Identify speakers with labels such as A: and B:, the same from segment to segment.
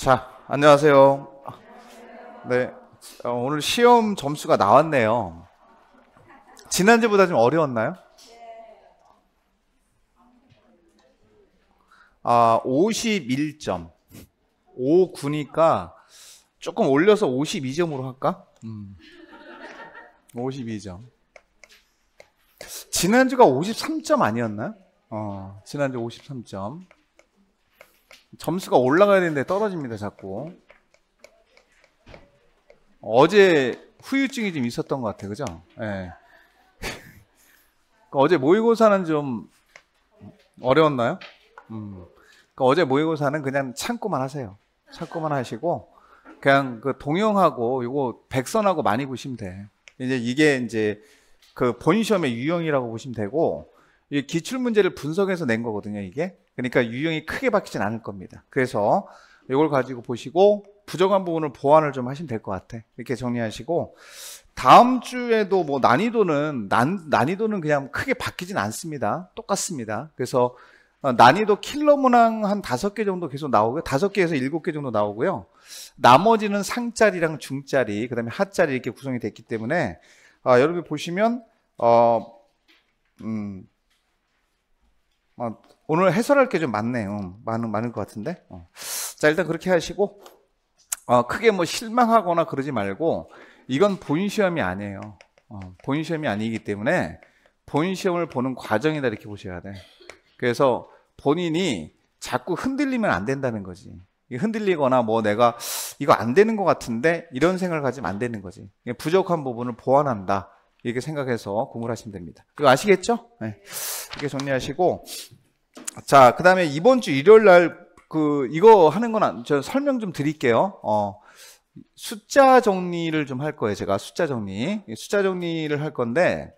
A: 자, 안녕하세요. 네. 어, 오늘 시험 점수가 나왔네요. 지난주보다 좀 어려웠나요? 아, 51점. 59니까 조금 올려서 52점으로 할까? 음. 52점. 지난주가 53점 아니었나요? 어, 지난주 53점. 점수가 올라가야 되는데 떨어집니다 자꾸 어제 후유증이 좀 있었던 것 같아요 그죠? 네. 어제 모의고사는 좀 어려웠나요? 음. 그러니까 어제 모의고사는 그냥 참고만 하세요 참고만 하시고 그냥 그 동영하고 이거 백선하고 많이 보시면 돼 이제 이게 이제 그 본시험의 유형이라고 보시면 되고 이 기출 문제를 분석해서 낸 거거든요 이게 그러니까 유형이 크게 바뀌진 않을 겁니다. 그래서 이걸 가지고 보시고 부정한 부분을 보완을 좀 하시면 될 것 같아. 이렇게 정리하시고 다음 주에도 뭐 난이도는 난, 난이도는 그냥 크게 바뀌진 않습니다. 똑같습니다. 그래서 어, 난이도 킬러 문항 한 다섯 개 정도 계속 나오고요. 다섯 개에서 일곱 개 정도 나오고요. 나머지는 상자리랑 중자리, 그 다음에 하자리 이렇게 구성이 됐기 때문에, 아, 여러분이 보시면, 어, 음, 어, 오늘 해설할 게 좀 많네요. 많은, 많은것 같은데. 어. 자, 일단 그렇게 하시고, 어, 크게 뭐 실망하거나 그러지 말고, 이건 본 시험이 아니에요. 어, 본 시험이 아니기 때문에, 본 시험을 보는 과정이다 이렇게 보셔야 돼. 그래서 본인이 자꾸 흔들리면 안 된다는 거지. 흔들리거나 뭐 내가 이거 안 되는 것 같은데 이런 생각을 가지면 안 되는 거지. 부족한 부분을 보완한다. 이렇게 생각해서 공부를 하시면 됩니다. 이거 아시겠죠? 네. 이렇게 정리하시고 자, 그 다음에 이번 주 일요일 날, 그, 이거 하는 건, 안, 저 설명 좀 드릴게요. 어, 숫자 정리를 좀 할 거예요. 제가 숫자 정리. 숫자 정리를 할 건데,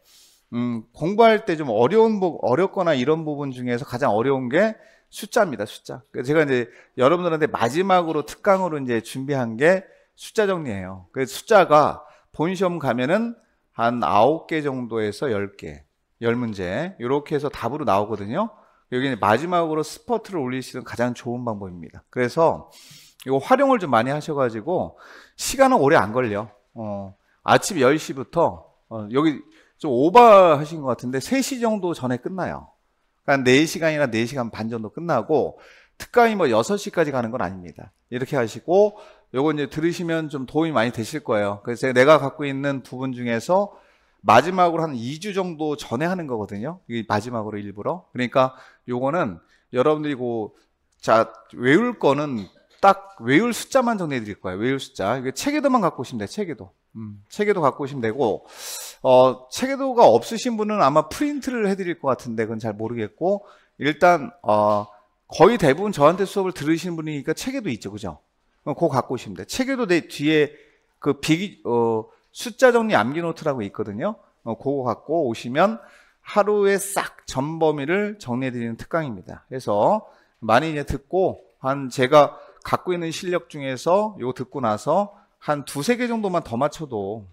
A: 음, 공부할 때 좀 어려운, 어렵거나 이런 부분 중에서 가장 어려운 게 숫자입니다. 숫자. 제가 이제 여러분들한테 마지막으로 특강으로 이제 준비한 게 숫자 정리예요. 그 숫자가 본 시험 가면은 한 9개 정도에서 10개, 10문제, 이렇게 해서 답으로 나오거든요. 여기는 마지막으로 스퍼트를 올리시는 가장 좋은 방법입니다. 그래서 이거 활용을 좀 많이 하셔가지고 시간은 오래 안 걸려. 어, 아침 10시부터 어, 여기 좀 오버하신 것 같은데 3시 정도 전에 끝나요. 그러니까 4시간이나 4시간 반 정도 끝나고 특강이 뭐 6시까지 가는 건 아닙니다. 이렇게 하시고 요거 이제 들으시면 좀 도움이 많이 되실 거예요. 그래서 내가 갖고 있는 부분 중에서 마지막으로 한 2주 정도 전에 하는 거거든요. 이게 마지막으로 일부러. 그러니까 요거는 여러분들이 고자 외울 거는 딱 외울 숫자만 정해 리 드릴 거예요. 외울 숫자. 이게 체계도만 갖고 오시면 돼요. 체계도. 음, 체계도 갖고 오시면 되고 어, 체계도가 없으신 분은 아마 프린트를 해 드릴 것 같은데 그건 잘 모르겠고 일단 어, 거의 대부분 저한테 수업을 들으신 분이니까 체계도 있죠. 그죠? 그거 갖고 오시면 돼요. 체계도 내 뒤에 그 비기 어, 숫자 정리 암기 노트라고 있거든요. 어, 그거 갖고 오시면 하루에 싹 전 범위를 정리해드리는 특강입니다. 그래서 많이 이제 듣고 한 제가 갖고 있는 실력 중에서 이거 듣고 나서 한 두세 개 정도만 더 맞춰도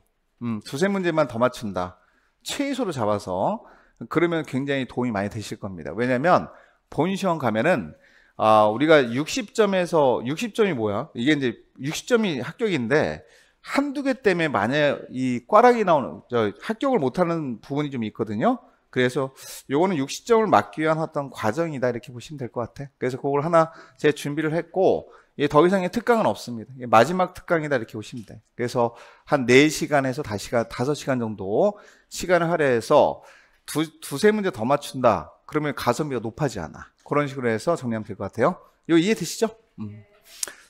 A: 음, 두세 문제만 더 맞춘다. 최소로 잡아서 그러면 굉장히 도움이 많이 되실 겁니다. 왜냐면 본 시험 가면은 아, 우리가 60점에서 60점이 뭐야? 이게 이제 60점이 합격인데 한두 개 때문에 만약 이 꽈락이 나오는 저 합격을 못 하는 부분이 좀 있거든요. 그래서 요거는 60점을 맞기 위한 어떤 과정이다 이렇게 보시면 될 것 같아. 그래서 그걸 하나 제 준비를 했고 더 이상의 특강은 없습니다. 마지막 특강이다 이렇게 보시면 돼. 그래서 한 4시간에서 5시간, 5시간 정도 시간을 할애해서 두, 두세 문제 더 맞춘다. 그러면 가성비가 높아지 않아. 그런 식으로 해서 정리하면 될 것 같아요. 이거 이해되시죠? 음.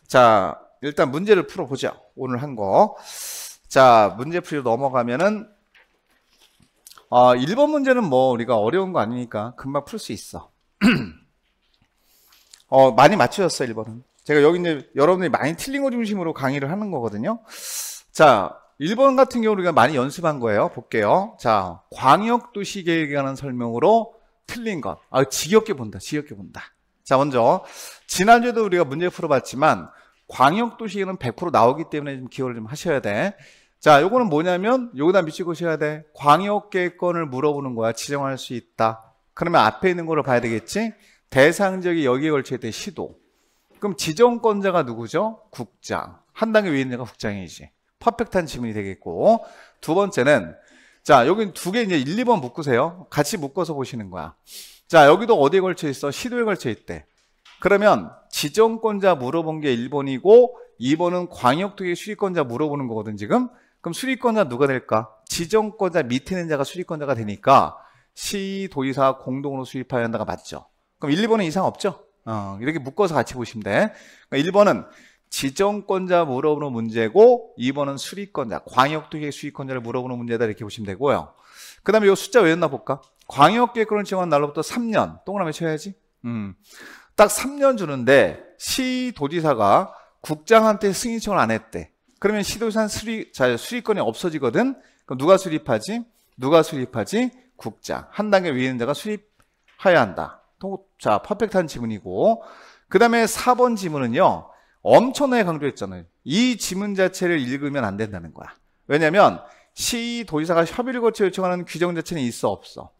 A: 자, 일단 문제를 풀어보죠. 오늘 한 거. 자, 문제 풀이로 넘어가면은 어, 아, 1번 문제는 뭐 우리가 어려운 거 아니니까 금방 풀 수 있어. 어, 많이 맞추셨어, 1번은. 제가 여기 이제 여러분들이 많이 틀린 거 중심으로 강의를 하는 거거든요. 자, 1번 같은 경우 우리가 많이 연습한 거예요. 볼게요. 자, 광역도시 계획에 관한 설명으로 틀린 것. 아, 지겹게 본다. 지겹게 본다. 자, 먼저 지난주에도 우리가 문제 풀어봤지만 광역도시에는 100% 나오기 때문에 좀 기억을 좀 하셔야 돼. 자, 요거는 뭐냐면 여기다 미치고 셔야 돼. 광역계획권을 물어보는 거야. 지정할 수 있다. 그러면 앞에 있는 거를 봐야 되겠지? 대상 지역이 여기에 걸쳐 야 돼. 시도. 그럼 지정권자가 누구죠? 국장. 한 단계 위에 있는 가 국장이지. 퍼펙트한 지문이 되겠고 두 번째는 자, 여기 두개 이제 1, 2번 묶으세요. 같이 묶어서 보시는 거야. 자, 여기도 어디에 걸쳐 있어? 시도에 걸쳐 있대. 그러면 지정권자 물어본 게 1번이고 2번은 광역도의 수익권자 물어보는 거거든 지금. 그럼 수리권자 누가 될까? 지정권자 밑에 있는 자가 수리권자가 되니까 시, 도의사 공동으로 수립하여야 한다가 맞죠. 그럼 1, 2번은 이상 없죠? 어, 이렇게 묶어서 같이 보시면 돼. 그러니까 1번은 지정권자 물어보는 문제고 2번은 수리권자, 광역도의 수리권자를 물어보는 문제다 이렇게 보시면 되고요. 그 다음에 이 숫자 왜 였나 볼까? 광역계획권을 지원한 날로부터 3년, 동그라미 쳐야지. 음, 딱 3년 주는데 시 도지사가 국장한테 승인 청을 안 했대. 그러면 시도유산 수리, 자, 수리권이 없어지거든? 그럼 누가 수립하지? 누가 수립하지? 국자. 한 단계 위에 있는 자가 수립해야 한다. 자, 퍼펙트한 지문이고. 그 다음에 4번 지문은요, 엄청나게 강조했잖아요. 이 지문 자체를 읽으면 안 된다는 거야. 왜냐면, 시, 도지사가 협의를 거쳐 요청하는 규정 자체는 있어, 없어.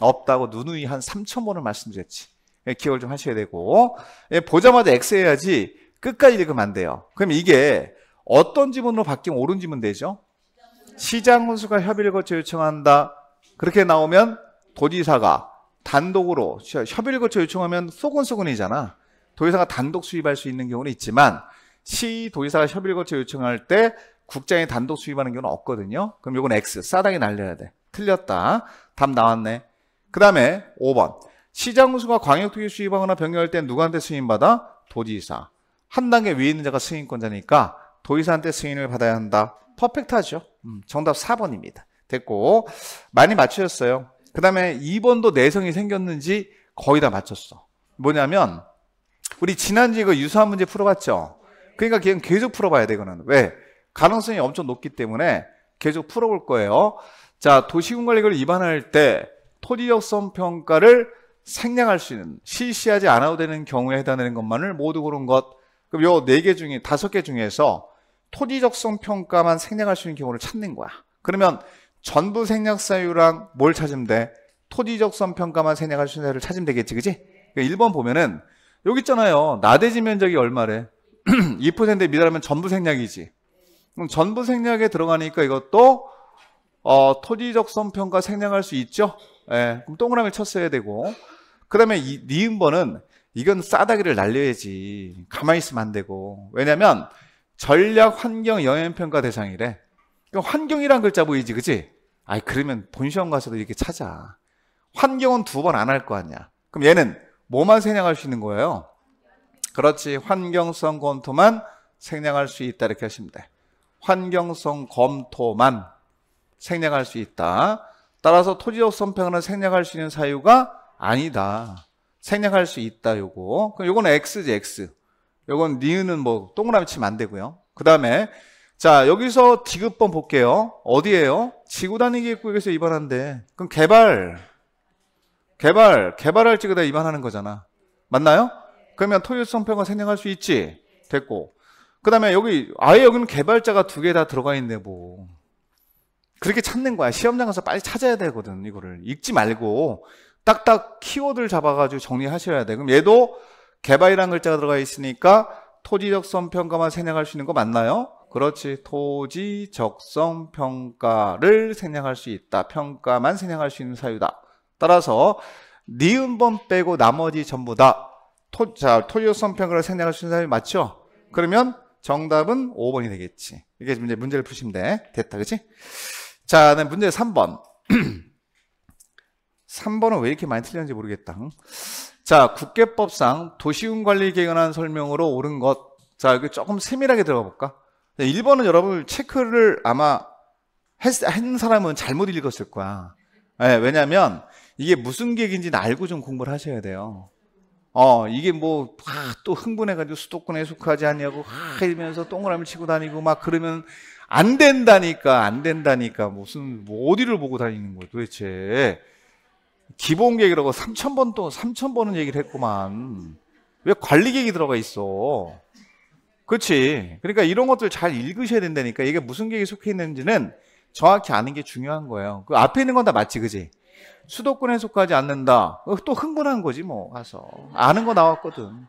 A: 없다고 누누이 한 3,000번을 말씀드렸지. 예, 기억을 좀 하셔야 되고. 예, 보자마자 X 해야지 끝까지 읽으면 안 돼요. 그럼 이게 어떤 지문으로 바뀌면 옳은 지문 되죠? 시장 군수가 협의를 거쳐 요청한다. 그렇게 나오면 도지사가 단독으로 협의를 거쳐 요청하면 소근소근이잖아. 도지사가 단독 수입할 수 있는 경우는 있지만 시 도지사가 협의를 거쳐 요청할 때 국장이 단독 수입하는 경우는 없거든요. 그럼 요건 X 싸당이 날려야 돼. 틀렸다. 답 나왔네. 그 다음에 5번 시장 군수가 광역특위 수입하거나 변경할 때 누구한테 승인받아? 도지사. 한 단계 위에 있는 자가 승인권자니까 도의사한테 승인을 받아야 한다. 퍼펙트하죠. 음, 정답 4번입니다. 됐고 많이 맞추셨어요. 그 다음에 2번도 내성이 생겼는지 거의 다 맞췄어. 뭐냐면 우리 지난주에 그 유사한 문제 풀어봤죠? 그러니까 그냥 계속 풀어봐야 되거는 왜? 가능성이 엄청 높기 때문에 계속 풀어볼 거예요. 자, 도시군관리를 위반할 때토지역성 평가를 생략할 수 있는, 실시하지 않아도 되는 경우에 해당되는 것만을 모두 고른 것. 그럼 요 네 개 중에, 다섯 개 중에서 토지적성 평가만 생략할 수 있는 경우를 찾는 거야. 그러면 전부 생략 사유랑 뭘 찾으면 돼? 토지적성 평가만 생략할 수 있는 사유를 찾으면 되겠지, 그지? 그러니까 1번 보면은 여기 있잖아요. 나대지 면적이 얼마래? 2%에 미달하면 전부 생략이지. 그럼 전부 생략에 들어가니까 이것도 어, 토지적성 평가 생략할 수 있죠? 예, 그럼 동그라미 쳤어야 되고. 그 다음에 니은번은 네 이건 싸다기를 날려야지. 가만히 있으면 안 되고. 왜냐면 하 전략 환경 영향 평가 대상이래. 그 환경이란 글자 보이지, 그지? 아이 그러면 본 시험 가서도 이렇게 찾아. 환경은 두 번 안 할 거 아니야. 그럼 얘는 뭐만 생략할 수 있는 거예요? 그렇지. 환경성 검토만 생략할 수 있다 이렇게 하시면 돼. 환경성 검토만 생략할 수 있다. 따라서 토지적 선평은 생략할 수 있는 사유가 아니다. 생략할 수 있다 요거. 그럼 요거는 x지 x. 이건 니은은 뭐 동그라미 치면 안 되고요. 그 다음에 자 여기서 디귿번 볼게요. 어디에요? 지구단위기 입역에서 입안한데 그럼 개발 개발 개발할 지구다 입안하는 거잖아. 맞나요? 그러면 토요성 평가 생략할 수 있지. 됐고 그 다음에 여기 아예 여기는 개발자가 두 개 다 들어가 있네 뭐. 그렇게 찾는 거야. 시험장 가서 빨리 찾아야 되거든, 이거를. 읽지 말고, 딱딱 키워드를 잡아가지고 정리하셔야 돼. 그럼 얘도 개발이라는 글자가 들어가 있으니까 토지적성 평가만 생략할 수 있는 거 맞나요? 그렇지 토지 적성 평가를 생략할 수 있다 평가만 생략할 수 있는 사유다 따라서 니은번 빼고 나머지 전부 다 토, 자, 토지적성 평가를 생략할 수 있는 사유 맞죠? 그러면 정답은 5번이 되겠지 이게 이제 문제를 푸시면 돼 됐다 그치? 자 문제 3번 3번은 왜 이렇게 많이 틀렸는지 모르겠다 자, 국계법상 도시군관리계획 관한 설명으로 옳은 것. 자, 여기 조금 세밀하게 들어가 볼까? 1번은 여러분 체크를 아마 했, 한 사람은 잘못 읽었을 거야. 네, 왜냐면 이게 무슨 계획인지 알고 좀 공부를 하셔야 돼요. 어, 이게 뭐, 아, 또 흥분해가지고 수도권에 속하지 않냐고, 막 이러면서 동그라미 치고 다니고 막 그러면 안 된다니까, 안 된다니까, 무슨, 뭐 어디를 보고 다니는 거야 도대체. 기본 계획이라고 3,000번 또 3,000번은 얘기를 했구만. 왜 관리 계획이 들어가 있어? 그렇지. 그러니까 이런 것들 잘 읽으셔야 된다니까. 이게 무슨 계획에 속해 있는지는 정확히 아는 게 중요한 거예요. 그 앞에 있는 건 다 맞지, 그지? 수도권에 속하지 않는다. 어, 또 흥분한 거지, 뭐, 가서. 아는 거 나왔거든.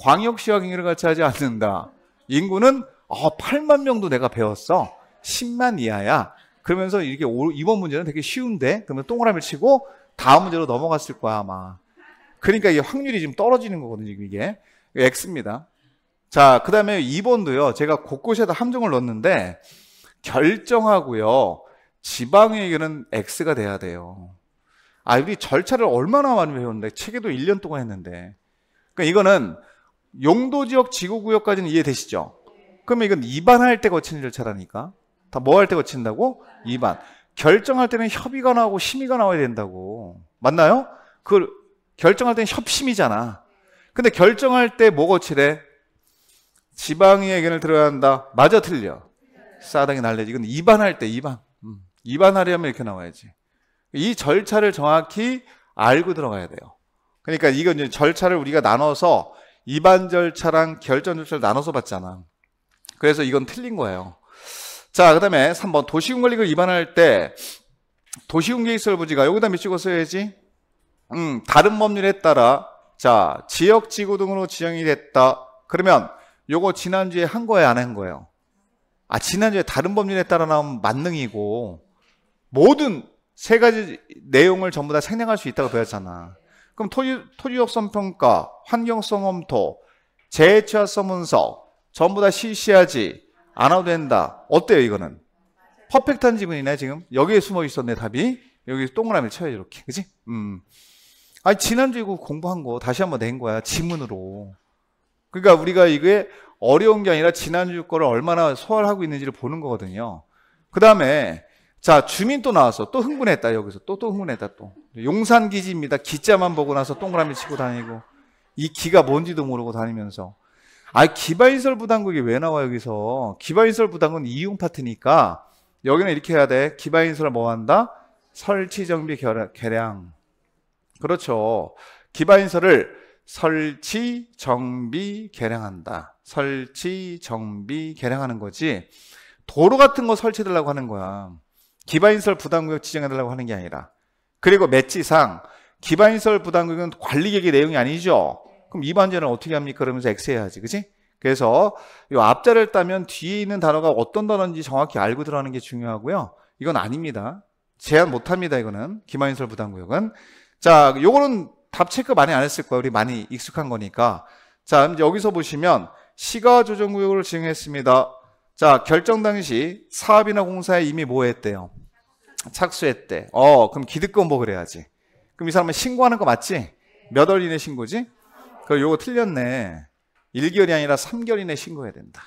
A: 광역시와 경기를 같이 하지 않는다. 인구는, 어, 8만 명도 내가 배웠어. 10만 이하야. 그러면서 이게 오, 이번 문제는 되게 쉬운데? 그러면 동그라미를 치고 다음 문제로 넘어갔을 거야 아마. 그러니까 이게 확률이 지금 떨어지는 거거든요 이게 x입니다. 자, 그 다음에 2번도요. 제가 곳곳에다 함정을 넣었는데 결정하고요. 지방의견은 X가 돼야 돼요. 아, 우리 절차를 얼마나 많이 배웠는데 책에도 1년 동안 했는데 그러니까 이거는 용도지역 지구구역까지는 이해되시죠? 그러면 이건 입안할 때거친 절차라니까 다 뭐 할 때 거친다고? 입안 결정할 때는 협의가 나오고 심의가 나와야 된다고. 맞나요? 그 결정할 때는 협심이잖아. 근데 결정할 때 뭐가 칠해? 지방의 의견을 들어야 한다. 맞아 틀려. 싸당이 날래지. 근데 입안할 때 입안. 음. 입안하려면 이렇게 나와야지. 이 절차를 정확히 알고 들어가야 돼요. 그러니까 이건 이제 절차를 우리가 나눠서 입안 절차랑 결정 절차를 나눠서 봤잖아. 그래서 이건 틀린 거예요. 자, 그 다음에 3번 도시군 권리를 위반할 때 도시군 계획설 부지가 여기다 미치고 써야지. 음, 다른 법률에 따라 자, 지역 지구 등으로 지정이 됐다. 그러면 요거 지난주에 한 거예요, 안 한 거예요? 아, 지난주에 다른 법률에 따라 나온 만능이고 모든 세 가지 내용을 전부 다 생략할 수 있다고 배웠잖아. 그럼 토지, 토지역성 평가, 환경성 검토, 재해취합서 문서 전부 다 실시하지. 안 와도 된다. 어때요, 이거는? 퍼펙트한 지문이네, 지금. 여기에 숨어 있었네, 답이. 여기 동그라미를 쳐야지, 이렇게. 그지? 음. 아니, 지난주에 공부한 거 다시 한 번 낸 거야, 지문으로. 그러니까 우리가 이게 어려운 게 아니라 지난주 거를 얼마나 소화하고 있는지를 보는 거거든요. 그 다음에, 자, 주민 또 나왔어. 또 흥분했다, 여기서. 또, 또 흥분했다, 또. 용산기지입니다. 기자만 보고 나서 동그라미 치고 다니고. 이 기가 뭔지도 모르고 다니면서. 아, 기바인설 부담금이왜 나와, 여기서? 기바인설 부당은 이용 파트니까, 여기는 이렇게 해야 돼. 기바인설 뭐 한다? 설치 정비 개량. 그렇죠. 기바인설을 설치 정비 개량한다. 설치 정비 개량하는 거지. 도로 같은 거 설치해달라고 하는 거야. 기반인설 부담금역 지정해달라고 하는 게 아니라 그리고 매치상 기반인설 부담금은 관리계획의 내용이 아니죠 그럼 이반전은 어떻게 합니까? 그러면서 X 해야지. 그지? 그래서 이 앞자를 따면 뒤에 있는 단어가 어떤 단어인지 정확히 알고 들어가는 게 중요하고요. 이건 아닙니다. 제한 못 합니다. 이거는. 기만인설 부담구역은. 자, 요거는 답 체크 많이 안 했을 거예요. 우리 많이 익숙한 거니까. 자, 이제 여기서 보시면 시가 조정 구역을 지정했습니다. 자, 결정 당시 사업이나 공사에 이미 뭐 했대요? 착수했대. 어, 그럼 기득권 보호를 해야지. 그럼 이 사람은 신고하는 거 맞지? 몇 월 이내 신고지? 그 요거 틀렸네. 1개월이 아니라 3개월 이내 신고해야 된다.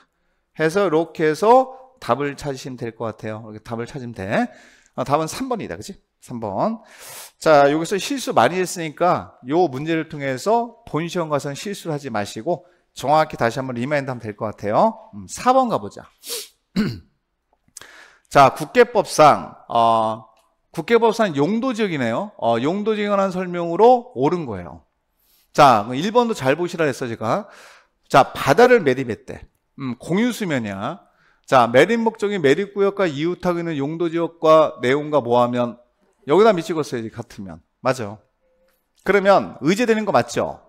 A: 해서 이렇게 해서 답을 찾으시면 될 것 같아요. 이렇게 답을 찾으면 돼. 어, 답은 3번이다. 그치 3번. 자, 여기서 실수 많이 했으니까 요 문제를 통해서 본 시험 가서는 실수를 하지 마시고 정확히 다시 한번 리마인드 하면 될 것 같아요. 4번 음, 가보자. 자, 국계법상, 어, 국계법상 용도적이네요 어, 용도적이라는 설명으로 옳은 거예요. 자, 1번도 잘 보시라 했어, 제가. 자, 바다를 매립했대. 음, 공유수면이야. 자, 매립 목적이 매립구역과 이웃하고있는 용도지역과 내용과 뭐하면 여기다 미치겠어요, 같으면. 맞아. 그러면 의제되는 거 맞죠?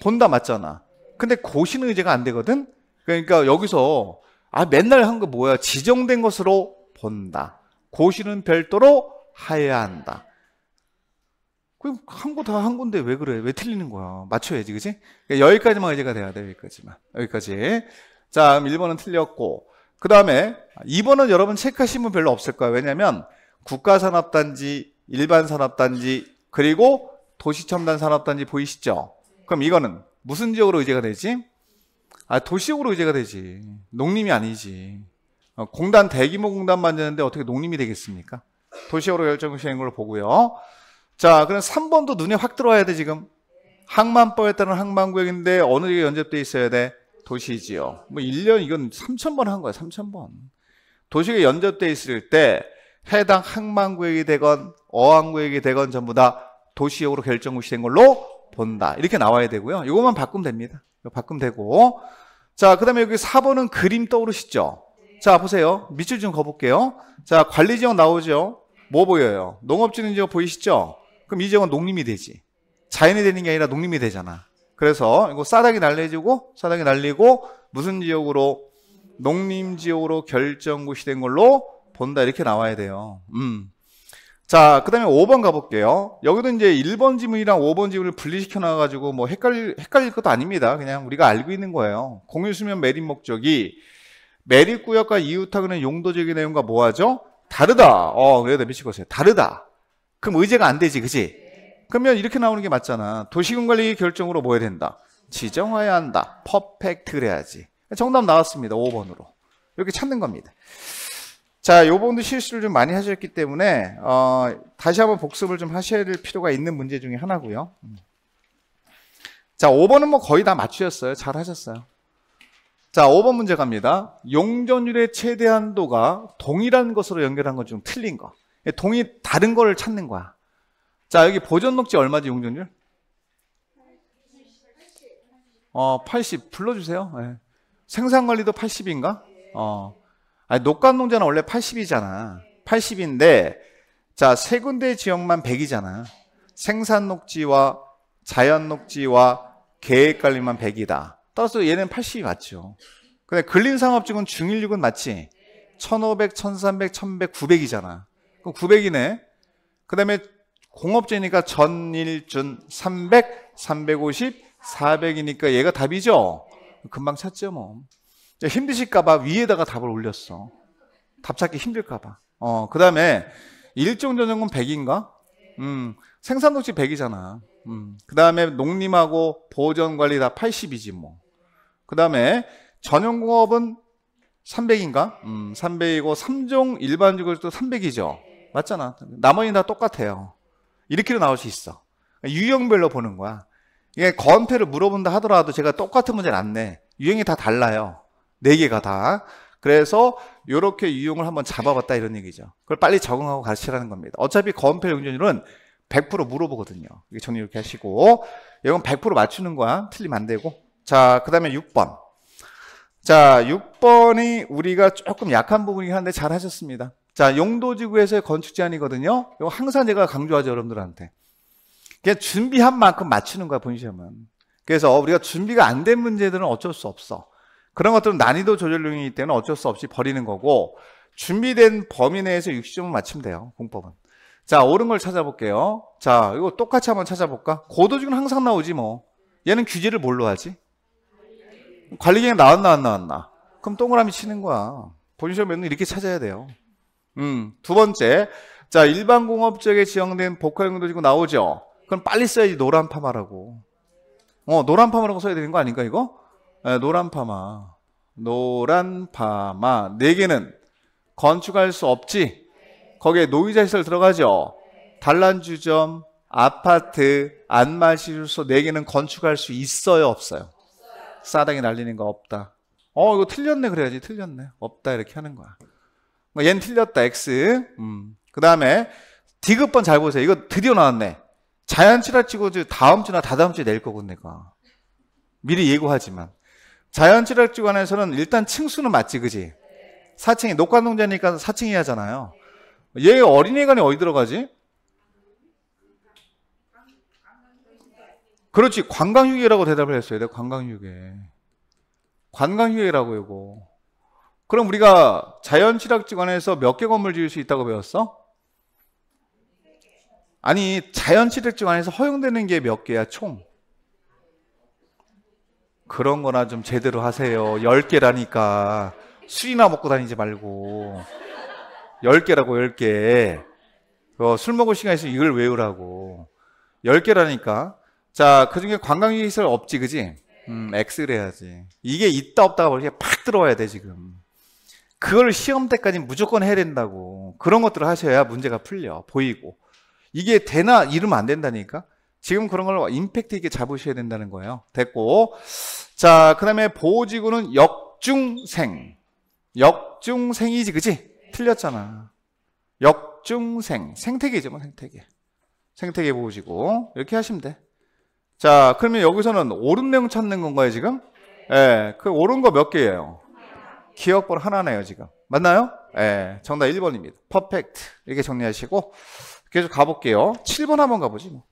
A: 본다 맞잖아. 근데 고시는 의제가 안 되거든? 그러니까 여기서 아, 맨날 한 거 뭐야? 지정된 것으로 본다. 고시는 별도로 하여야 한다. 그한 거 다 한 건데 왜 그래? 왜 틀리는 거야? 맞춰야지, 그지? 그러니까 여기까지만 의제가 돼야 돼, 여기까지만. 여기까지. 자, 그럼 1번은 틀렸고. 그 다음에 2번은 여러분 체크하신 분 별로 없을 거야 왜냐면 국가산업단지, 일반산업단지, 그리고 도시첨단산업단지 보이시죠? 그럼 이거는 무슨 지역으로 의제가 되지? 아, 도시역으로 의제가 되지. 농림이 아니지. 어, 공단, 대규모 공단 만드는데 어떻게 농림이 되겠습니까? 도시역으로 열정시행는걸 보고요. 자, 그럼 3번도 눈에 확 들어와야 돼, 지금. 항만법에 따른 항만구역인데 어느 지역에 연접돼 있어야 돼? 도시지요. 뭐 1년 이건 3천번 한 거야, 3천번. 도시에 연접돼 있을 때 해당 항만구역이 되건 어항구역이 되건 전부 다 도시역으로 결정구시된 걸로 본다. 이렇게 나와야 되고요. 이것만 바꾸면 됩니다. 바꾸면 되고. 자, 그 다음에 여기 4번은 그림 떠오르시죠? 자, 보세요. 밑줄 좀 거볼게요. 자, 관리지역 나오죠? 뭐 보여요? 농업진흥지역 보이시죠? 그럼 이재은 농림이 되지. 자연이 되는 게 아니라 농림이 되잖아. 그래서 이거 싸닥이 날려지고 싸닥이 날리고 무슨 지역으로 농림 지역으로 결정구시 된 걸로 본다 이렇게 나와야 돼요. 음. 자, 그다음에 5번 가볼게요. 여기도 이제 1번 지문이랑 5번 지문을 분리시켜 놔가지고 뭐 헷갈릴 헷갈릴 것도 아닙니다. 그냥 우리가 알고 있는 거예요. 공유수면 매립 목적이 매립구역과 이웃하고는 용도적인 내용과 뭐하죠? 다르다. 어, 그래도 미치겠어요. 고 다르다. 그럼 의제가 안 되지, 그지? 그러면 이렇게 나오는 게 맞잖아. 도시군 관리 결정으로 뭐 해야 된다? 지정화해야 한다. 퍼펙트 를해야지 정답 나왔습니다. 5번으로. 이렇게 찾는 겁니다. 자, 요번도 실수를 좀 많이 하셨기 때문에 어, 다시 한번 복습을 좀 하셔야 될 필요가 있는 문제 중에 하나고요. 음. 자, 5번은 뭐 거의 다 맞추셨어요. 잘 하셨어요. 자, 5번 문제 갑니다. 용전율의 최대한도가 동일한 것으로 연결한 것좀 틀린 거. 동이 다른 걸 찾는 거야. 자, 여기 보존 녹지 얼마지 용적률? 어, 80 불러주세요. 네. 예. 생산관리도 80인가? 어. 아니, 녹간농자는 원래 80이잖아. 80인데, 자, 세 군데 지역만 100이잖아. 생산 녹지와 자연 녹지와 계획 관리만 100이다. 따라서 얘는 80이 맞죠. 근데 근린 상업지구는 중일육은 맞지? 1500, 1300, 1100, 900이잖아. 그 900이네. 그 다음에 공업제니까 전일준 300, 350, 400이니까 얘가 답이죠? 금방 찾죠, 뭐. 힘드실까봐 위에다가 답을 올렸어. 답 찾기 힘들까봐. 어, 그 다음에 일종 전용은 100인가? 음, 생산독지 100이잖아. 음, 그 다음에 농림하고 보전 관리 다 80이지, 뭐. 그 다음에 전용공업은 300인가? 음, 300이고 3종 일반적으로도 300이죠. 맞잖아. 나머지는 다 똑같아요. 이렇게도 나올 수 있어. 유형별로 보는 거야. 이게 건폐를 물어본다 하더라도 제가 똑같은 문제는 안 내. 유형이 다 달라요. 4 개가 다. 그래서 이렇게 유형을 한번 잡아봤다 이런 얘기죠. 그걸 빨리 적응하고 가르치라는 겁니다. 어차피 건패 용전율은 100% 물어보거든요. 이게 정리 이렇게 하시고 이건 100% 맞추는 거야. 틀리면 안 되고. 자, 그 다음에 6번. 자, 6번이 우리가 조금 약한 부분이긴 한데 잘 하셨습니다. 자, 용도지구에서의 건축 제한이거든요. 이거 항상 제가 강조하죠, 여러분들한테. 그냥 준비한 만큼 맞추는 거야, 본시험은. 그래서 우리가 준비가 안 된 문제들은 어쩔 수 없어. 그런 것들은 난이도 조절용이기 때문에 어쩔 수 없이 버리는 거고, 준비된 범위 내에서 6 0점은 맞추면 돼요, 공법은. 자, 옳은 걸 찾아볼게요. 자, 이거 똑같이 한번 찾아볼까? 고도지구는 항상 나오지 뭐. 얘는 규제를 뭘로 하지? 관리계획 나왔나 안 나왔나? 그럼 동그라미 치는 거야. 보조 시험 명령 이렇게 찾아야 돼요. 음, 두 번째. 자, 일반 공업 지역에 지정된 복합용도 지구 나오죠. 그럼 빨리 써야지 노란 파마라고. 어, 노란 파마라고 써야 되는 거 아닌가 이거? 네, 노란 파마. 노란 파마. 네 개는 건축할 수 없지. 거기에 노이자 시설 들어가죠. 단란주점, 아파트, 안마시술소 네 개는 건축할 수 있어요, 없어요? 싸당이 날리는 거 없다. 어, 이거 틀렸네. 그래야지. 틀렸네. 없다. 이렇게 하는 거야. 뭐, 얘는 틀렸다. X. 음. 그 다음에 디귿번잘 보세요. 이거 드디어 나왔네. 자연치라 치고 다음 주나 다다음 주에 낼거군 내가. 미리 예고하지만. 자연치락지안에서는 일단 층수는 맞지, 그지? 4층이, 녹관동자니까 4층이 하잖아요. 얘어린이관이 어디 들어가지? 그렇지 관광휴게라고 대답을 했어야 돼 관광휴게 관광휴게라고 이거 그럼 우리가 자연치락지관에서 몇 개 건물 지을 수 있다고 배웠어? 아니 자연치락지관에서 허용되는 게 몇 개야 총? 그런 거나 좀 제대로 하세요 10개라니까 술이나 먹고 다니지 말고 10개라고 10개 어, 술 먹을 시간에서 이걸 외우라고 10개라니까 자, 그 중에 관광시설 없지, 그지? 음, 엑스를 해야지. 이게 있다 없다가 이렇게 팍 들어와야 돼, 지금. 그걸 시험 때까지 무조건 해야 된다고. 그런 것들을 하셔야 문제가 풀려, 보이고. 이게 되나, 이러면 안 된다니까? 지금 그런 걸 임팩트 있게 잡으셔야 된다는 거예요. 됐고. 자, 그 다음에 보호지구는 역중생. 역중생이지, 그지? 틀렸잖아. 역중생. 생태계죠, 뭐, 생태계. 생태계 보호지구. 이렇게 하시면 돼. 자, 그러면 여기서는 옳은 내용 찾는 건가요, 지금? 예, 네, 그 옳은 거 몇 개예요? 기억번 하나네요, 지금. 맞나요? 예, 네, 정답 1번입니다. 퍼펙트. 이렇게 정리하시고, 계속 가볼게요. 7번 한번 가보지. 뭐.